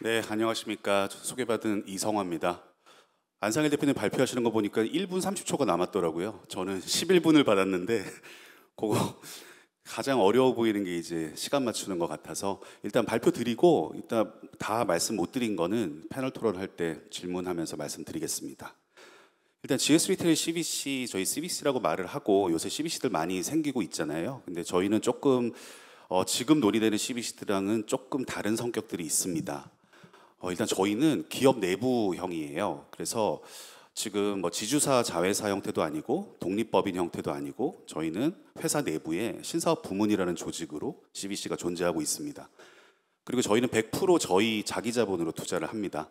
네, 안녕하십니까. 소개받은 이성화입니다. 안상일 대표님 발표하시는 거 보니까 1분 30초가 남았더라고요. 저는 11분을 받았는데 그거 가장 어려워 보이는 게 이제 시간 맞추는 것 같아서 일단 발표 드리고 일단 다 말씀 못 드린 거는 패널 토론할 때 질문하면서 말씀드리겠습니다. 일단 GS 리테일 CBC 저희 CBC라고 말을 하고 요새 CBC들 많이 생기고 있잖아요. 근데 저희는 조금 어, 지금 논의되는 CBC들랑은 조금 다른 성격들이 있습니다. 어, 일단 저희는 기업 내부형이에요. 그래서 지금 뭐 지주사 자회사 형태도 아니고 독립법인 형태도 아니고 저희는 회사 내부에 신사업 부문이라는 조직으로 CBC가 존재하고 있습니다. 그리고 저희는 100% 저희 자기 자본으로 투자를 합니다.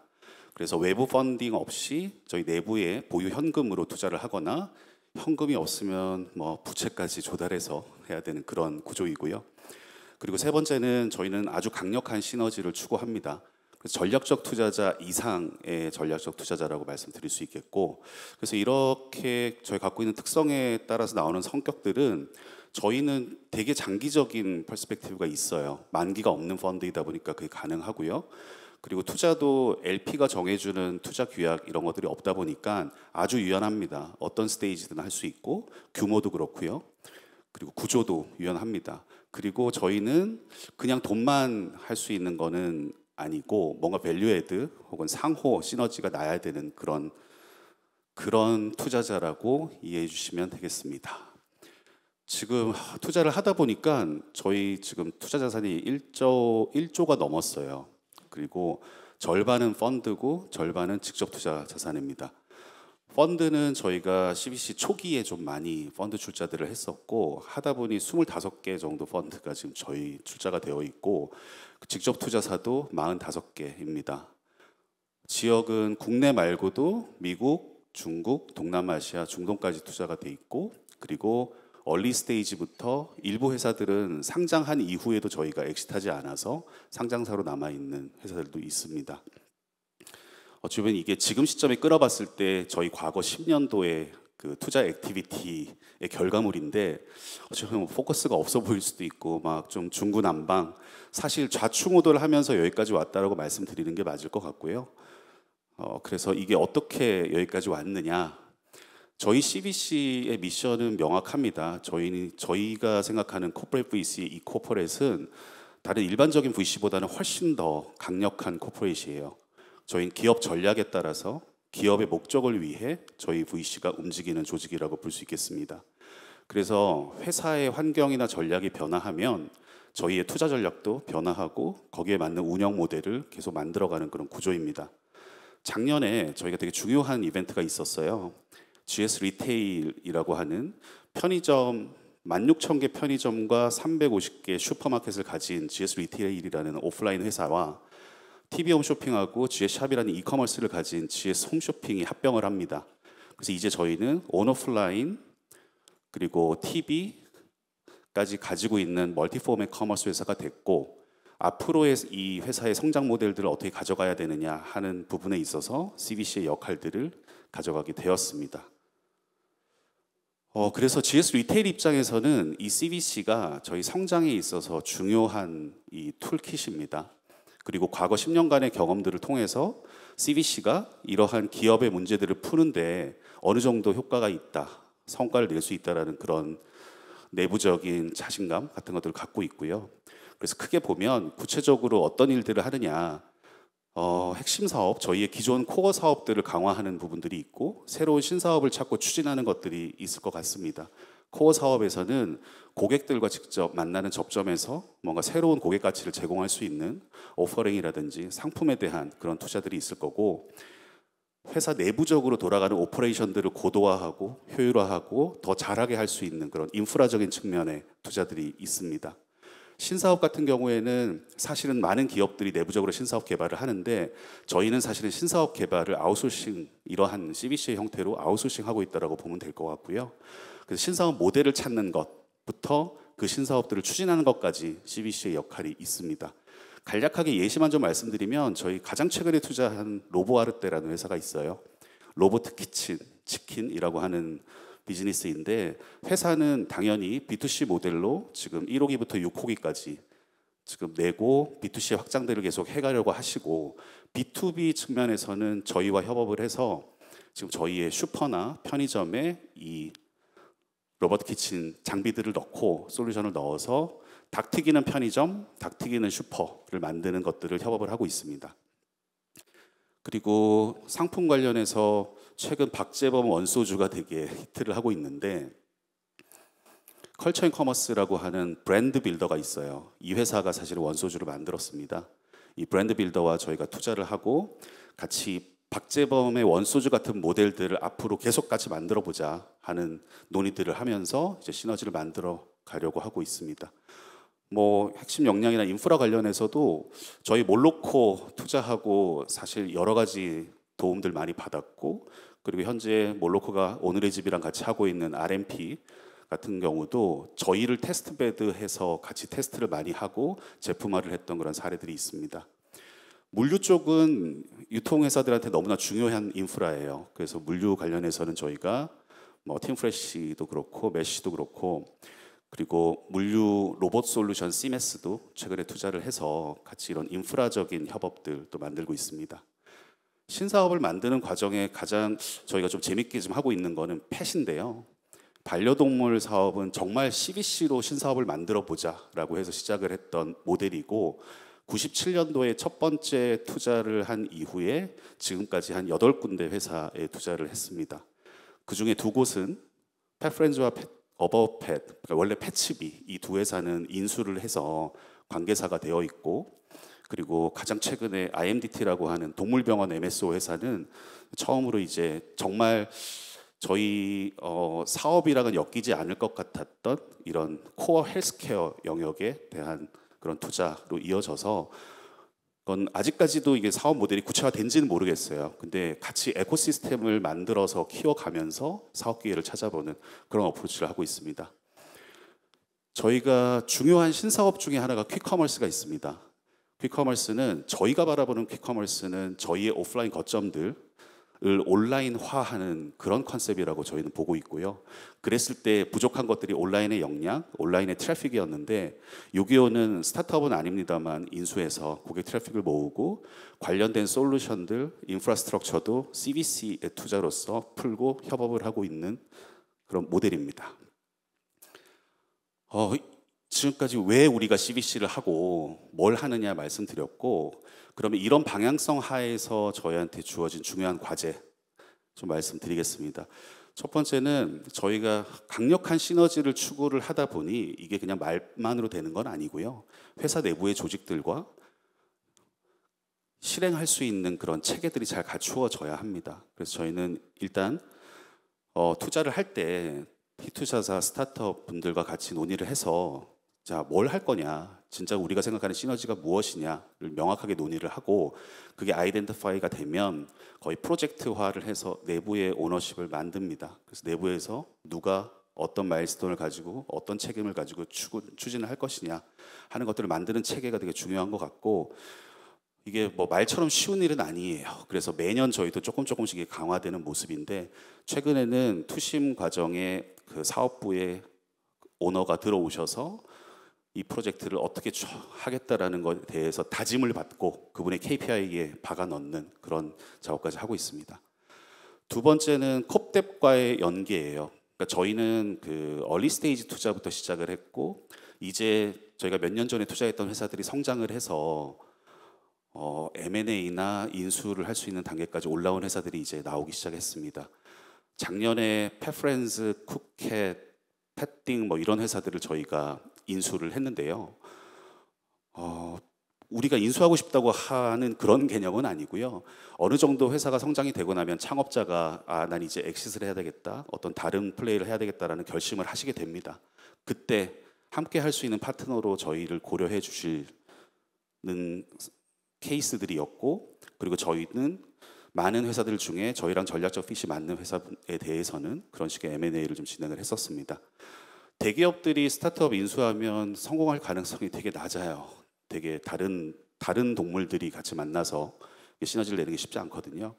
그래서 외부 펀딩 없이 저희 내부에 보유 현금으로 투자를 하거나 현금이 없으면 뭐 부채까지 조달해서 해야 되는 그런 구조이고요. 그리고 세 번째는 저희는 아주 강력한 시너지를 추구합니다. 전략적 투자자 이상의 전략적 투자자라고 말씀드릴 수 있겠고 그래서 이렇게 저희 갖고 있는 특성에 따라서 나오는 성격들은 저희는 되게 장기적인 퍼스펙티브가 있어요. 만기가 없는 펀드이다 보니까 그게 가능하고요. 그리고 투자도 LP가 정해주는 투자 규약 이런 것들이 없다 보니까 아주 유연합니다. 어떤 스테이지든 할 수 있고 규모도 그렇고요. 그리고 구조도 유연합니다. 그리고 저희는 그냥 돈만 할 수 있는 거는 아니고 뭔가 밸류에드 혹은 상호 시너지가 나야 되는 그런 그런 투자자라고 이해해 주시면 되겠습니다. 지금 투자를 하다 보니까 저희 지금 투자 자산이 1조 1조가 넘었어요. 그리고 절반은 펀드고 절반은 직접 투자 자산입니다. 펀드는 저희가 CBC 초기에 좀 많이 펀드 출자들을 했었고 하다 보니 25개 정도 펀드가 지금 저희 출자가 되어 있고 직접 투자사도 45개입니다. 지역은 국내 말고도 미국, 중국, 동남아시아, 중동까지 투자가 돼 있고 그리고 얼리 스테이지부터 일부 회사들은 상장한 이후에도 저희가 엑시트하지 않아서 상장사로 남아 있는 회사들도 있습니다. 어찌 보면 이게 지금 시점에 끌어봤을 때 저희 과거 10년도에 그 투자 액티비티의 결과물인데 어찌 보면 뭐 포커스가 없어 보일 수도 있고 막 좀 중구난방 사실 좌충우돌 하면서 여기까지 왔다라고 말씀드리는 게 맞을 것 같고요. 어, 그래서 이게 어떻게 여기까지 왔느냐 저희 CBC의 미션은 명확합니다. 저희 저희가 생각하는 코퍼레이트 VC 이 코퍼레이트는 다른 일반적인 VC보다는 훨씬 더 강력한 코퍼레이트예요. 저희는 기업 전략에 따라서 기업의 목적을 위해 저희 VC가 움직이는 조직이라고 볼 수 있겠습니다. 그래서 회사의 환경이나 전략이 변화하면 저희의 투자 전략도 변화하고 거기에 맞는 운영 모델을 계속 만들어가는 그런 구조입니다. 작년에 저희가 되게 중요한 이벤트가 있었어요. GS 리테일이라고 하는 편의점 16,000개 편의점과 350개 슈퍼마켓을 가진 GS 리테일이라는 오프라인 회사와 TV 홈쇼핑하고 지 s 샵이라는 이커머스를 가진 지 s 송쇼핑이 합병을 합니다. 그래서 이제 저희는 온오프라인 그리고 TV까지 가지고 있는 멀티포맷 커머스 회사가 됐고 앞으로의 이 회사의 성장 모델들을 어떻게 가져가야 되느냐 하는 부분에 있어서 CBC의 역할들을 가져가게 되었습니다. 어, 그래서 GS 리테일 입장에서는 이 CBC가 저희 성장에 있어서 중요한 이 툴킷입니다. 그리고 과거 10년간의 경험들을 통해서 CVC가 이러한 기업의 문제들을 푸는데 어느 정도 효과가 있다, 성과를 낼 수 있다라는 그런 내부적인 자신감 같은 것들을 갖고 있고요. 그래서 크게 보면 구체적으로 어떤 일들을 하느냐, 어, 핵심 사업, 저희의 기존 코어 사업들을 강화하는 부분들이 있고 새로운 신사업을 찾고 추진하는 것들이 있을 것 같습니다. 코어 사업에서는 고객들과 직접 만나는 접점에서 뭔가 새로운 고객 가치를 제공할 수 있는 오퍼링이라든지 상품에 대한 그런 투자들이 있을 거고 회사 내부적으로 돌아가는 오퍼레이션들을 고도화하고 효율화하고 더 잘하게 할 수 있는 그런 인프라적인 측면의 투자들이 있습니다. 신사업 같은 경우에는 사실은 많은 기업들이 내부적으로 신사업 개발을 하는데 저희는 사실은 신사업 개발을 아웃소싱 이러한 c b c 형태로 아웃소싱하고 있다라고 보면 될 것 같고요. 그 신사업 모델을 찾는 것부터 그 신사업들을 추진하는 것까지 CBC의 역할이 있습니다. 간략하게 예시만 좀 말씀드리면 저희 가장 최근에 투자한 로보아르떼라는 회사가 있어요. 로보트 키친, 치킨이라고 하는 비즈니스인데 회사는 당연히 B2C 모델로 지금 1호기부터 6호기까지 지금 내고 B2C 확장대를 계속 해가려고 하시고 B2B 측면에서는 저희와 협업을 해서 지금 저희의 슈퍼나 편의점에 이 로버트 키친 장비들을 넣고 솔루션을 넣어서 닭 튀기는 편의점, 닭 튀기는 슈퍼를 만드는 것들을 협업을 하고 있습니다. 그리고 상품 관련해서 최근 박재범 원소주가 되게 히트를 하고 있는데 컬처 앤 커머스라고 하는 브랜드 빌더가 있어요. 이 회사가 사실 원소주를 만들었습니다. 이 브랜드 빌더와 저희가 투자를 하고 같이 박재범의 원소즈 같은 모델들을 앞으로 계속 같이 만들어 보자 하는 논의들을 하면서 이제 시너지를 만들어 가려고 하고 있습니다. 뭐 핵심 역량이나 인프라 관련해서도 저희 몰로코 투자하고 사실 여러 가지 도움들 많이 받았고 그리고 현재 몰로코가 오늘의 집이랑 같이 하고 있는 RMP 같은 경우도 저희를 테스트베드해서 같이 테스트를 많이 하고 제품화를 했던 그런 사례들이 있습니다. 물류 쪽은 유통회사들한테 너무나 중요한 인프라예요. 그래서 물류 관련해서는 저희가 뭐 팀프레시도 그렇고 메시도 그렇고 그리고 물류 로봇 솔루션 시메스도 최근에 투자를 해서 같이 이런 인프라적인 협업들도 만들고 있습니다. 신사업을 만드는 과정에 가장 저희가 좀 재밌게 좀 하고 있는 거는 펫인데요. 반려동물 사업은 정말 CBC로 신사업을 만들어 보자라고 해서 시작을 했던 모델이고 97년도에 첫 번째 투자를 한 이후에 지금까지 한 8군데 회사에 투자를 했습니다. 그 중에 두 곳은 패프렌즈와 어버펫, 그러니까 원래 패치비 이 두 회사는 인수를 해서 관계사가 되어 있고 그리고 가장 최근에 IMDT라고 하는 동물병원 MSO 회사는 처음으로 이제 정말 저희 어, 사업이랑은 엮이지 않을 것 같았던 이런 코어 헬스케어 영역에 대한 그런 투자로 이어져서 그건 아직까지도 이게 사업 모델이 구체화된지는 모르겠어요. 근데 같이 에코시스템을 만들어서 키워가면서 사업 기회를 찾아보는 그런 어프로치를 하고 있습니다. 저희가 중요한 신사업 중에 하나가 퀵커머스가 있습니다. 퀵커머스는 저희가 바라보는 퀵커머스는 저희의 오프라인 거점들 을 온라인화하는 그런 컨셉이라고 저희는 보고 있고요. 그랬을 때 부족한 것들이 온라인의 역량, 온라인의 트래픽이었는데 6.25는 스타트업은 아닙니다만 인수해서 고객 트래픽을 모으고 관련된 솔루션들, 인프라스트럭처도 CVC의 투자로서 풀고 협업을 하고 있는 그런 모델입니다. 어, 지금까지 왜 우리가 CBC를 하고 뭘 하느냐 말씀드렸고 그러면 이런 방향성 하에서 저희한테 주어진 중요한 과제 좀 말씀드리겠습니다. 첫 번째는 저희가 강력한 시너지를 추구를 하다 보니 이게 그냥 말만으로 되는 건 아니고요. 회사 내부의 조직들과 실행할 수 있는 그런 체계들이 잘 갖추어져야 합니다. 그래서 저희는 일단 어, 투자를 할 때 히투자사 스타트업 분들과 같이 논의를 해서 자, 뭘 할 거냐? 진짜 우리가 생각하는 시너지가 무엇이냐를 명확하게 논의를 하고 그게 아이덴티파이가 되면 거의 프로젝트화를 해서 내부의 오너십을 만듭니다. 그래서 내부에서 누가 어떤 마일스톤을 가지고 어떤 책임을 가지고 추진을 할 것이냐 하는 것들을 만드는 체계가 되게 중요한 것 같고 이게 뭐 말처럼 쉬운 일은 아니에요. 그래서 매년 저희도 조금 조금씩 강화되는 모습인데 최근에는 투심 과정에 그 사업부의 오너가 들어오셔서 이 프로젝트를 어떻게 하겠다라는 것에 대해서 다짐을 받고 그분의 KPI에 박아 넣는 그런 작업까지 하고 있습니다. 두 번째는 컵뎁과의 연계예요. 그러니까 저희는 그 얼리 스테이지 투자부터 시작을 했고 이제 저희가 몇 년 전에 투자했던 회사들이 성장을 해서 어, M&A나 인수를 할 수 있는 단계까지 올라온 회사들이 이제 나오기 시작했습니다. 작년에 페프렌즈, 쿠켓, 패띵 뭐 이런 회사들을 저희가 인수를 했는데요. 어, 우리가 인수하고 싶다고 하는 그런 개념은 아니고요. 어느 정도 회사가 성장이 되고 나면 창업자가 아, 난 이제 엑시스를 해야 되겠다. 어떤 다른 플레이를 해야 되겠다라는 결심을 하시게 됩니다. 그때 함께 할 수 있는 파트너로 저희를 고려해 주시는 케이스들이었고 그리고 저희는 많은 회사들 중에 저희랑 전략적 핏이 맞는 회사에 대해서는 그런 식의 M&A를 좀 진행을 했었습니다. 대기업들이 스타트업 인수하면 성공할 가능성이 되게 낮아요. 되게 다른 다른 동물들이 같이 만나서 시너지를 내는 게 쉽지 않거든요.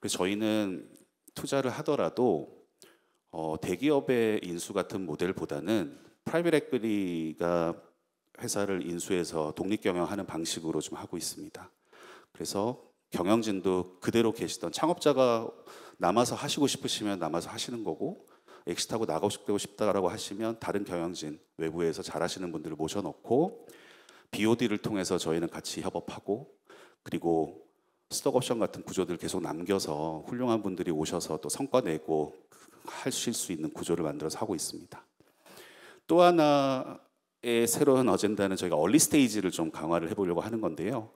그래서 저희는 투자를 하더라도 어, 대기업의 인수 같은 모델보다는 프라이빗 에크리가 회사를 인수해서 독립 경영하는 방식으로 좀 하고 있습니다. 그래서 경영진도 그대로 계시던 창업자가 남아서 하시고 싶으시면 남아서 하시는 거고 엑시타고 나가고 싶다라고 하시면 다른 경영진 외부에서 잘하시는 분들을 모셔놓고 BOD를 통해서 저희는 같이 협업하고 그리고 스톡옵션 같은 구조들 계속 남겨서 훌륭한 분들이 오셔서 또 성과 내고 하실 수 있는 구조를 만들어서 하고 있습니다. 또 하나의 새로운 어젠다는 저희가 얼리 스테이지를 좀 강화를 해보려고 하는 건데요.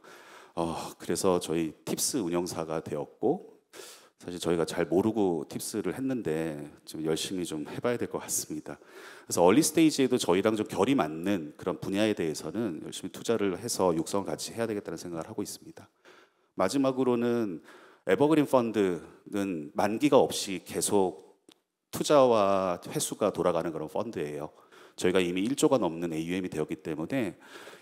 어, 그래서 저희 팁스 운영사가 되었고 사실 저희가 잘 모르고 팁스를 했는데 좀 열심히 좀 해봐야 될 것 같습니다. 그래서 얼리 스테이지에도 저희랑 좀 결이 맞는 그런 분야에 대해서는 열심히 투자를 해서 육성을 같이 해야 되겠다는 생각을 하고 있습니다. 마지막으로는 에버그린 펀드는 만기가 없이 계속 투자와 회수가 돌아가는 그런 펀드예요. 저희가 이미 1조가 넘는 AUM이 되었기 때문에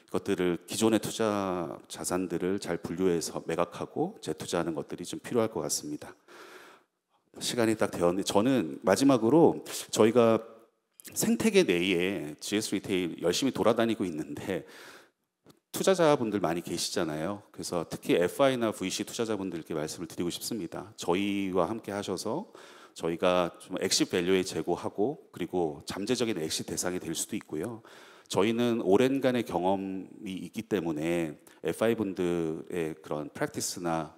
이것들을 기존의 투자 자산들을 잘 분류해서 매각하고 재투자하는 것들이 좀 필요할 것 같습니다. 시간이 딱 되었는데 저는 마지막으로 저희가 생태계 내에 GS 리테일 열심히 돌아다니고 있는데 투자자분들 많이 계시잖아요. 그래서 특히 FI나 VC 투자자분들께 말씀을 드리고 싶습니다. 저희와 함께 하셔서 저희가 좀 엑시 밸류에 제고하고 그리고 잠재적인 엑시 대상이 될 수도 있고요. 저희는 오랜간의 경험이 있기 때문에 FI 분들의 그런 프랙티스나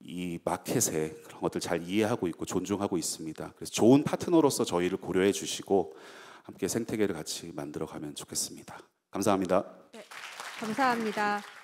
이 마켓의 그런 것들 잘 이해하고 있고 존중하고 있습니다. 그래서 좋은 파트너로서 저희를 고려해 주시고 함께 생태계를 같이 만들어 가면 좋겠습니다. 감사합니다. 네, 감사합니다.